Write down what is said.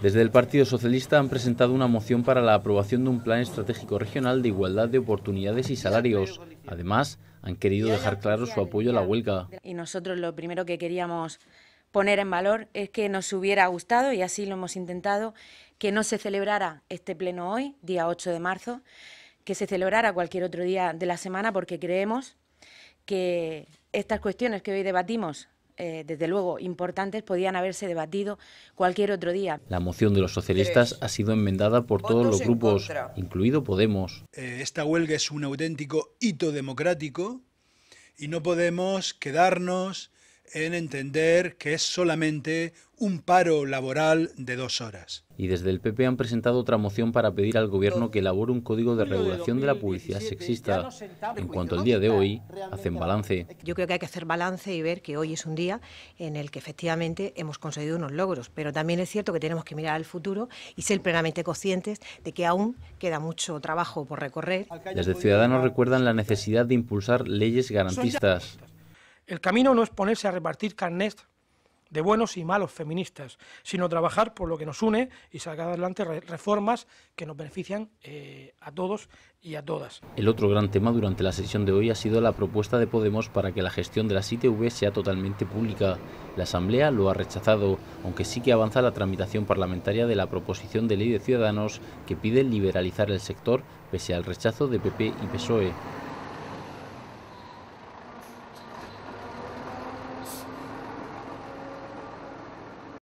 Desde el Partido Socialista han presentado una moción para la aprobación de un plan estratégico regional de igualdad de oportunidades y salarios. Además, han querido dejar claro su apoyo a la huelga. Y nosotros lo primero que queríamos poner en valor es que nos hubiera gustado, y así lo hemos intentado, que no se celebrara este pleno hoy, día 8 de marzo, que se celebrara cualquier otro día de la semana, porque creemos que estas cuestiones que hoy debatimos eh, desde luego, importantes, podían haberse debatido cualquier otro día. La moción de los socialistas ha sido enmendada por todos los grupos, incluido Podemos. Eh, esta huelga es un auténtico hito democrático y no podemos quedarnos en entender que es solamente un paro laboral de dos horas. Y desde el PP han presentado otra moción para pedir al Gobierno que elabore un código de regulación de la publicidad sexista. En cuanto al día de hoy, hacen balance. Yo creo que hay que hacer balance y ver que hoy es un día en el que efectivamente hemos conseguido unos logros, pero también es cierto que tenemos que mirar al futuro y ser plenamente conscientes de que aún queda mucho trabajo por recorrer. Desde Ciudadanos recuerdan la necesidad de impulsar leyes garantistas. El camino no es ponerse a repartir carnets de buenos y malos feministas, sino trabajar por lo que nos une y sacar adelante reformas que nos benefician eh, a todos y a todas. El otro gran tema durante la sesión de hoy ha sido la propuesta de Podemos para que la gestión de la ITV sea totalmente pública. La Asamblea lo ha rechazado, aunque sí que avanza la tramitación parlamentaria de la proposición de ley de Ciudadanos que pide liberalizar el sector pese al rechazo de PP y PSOE.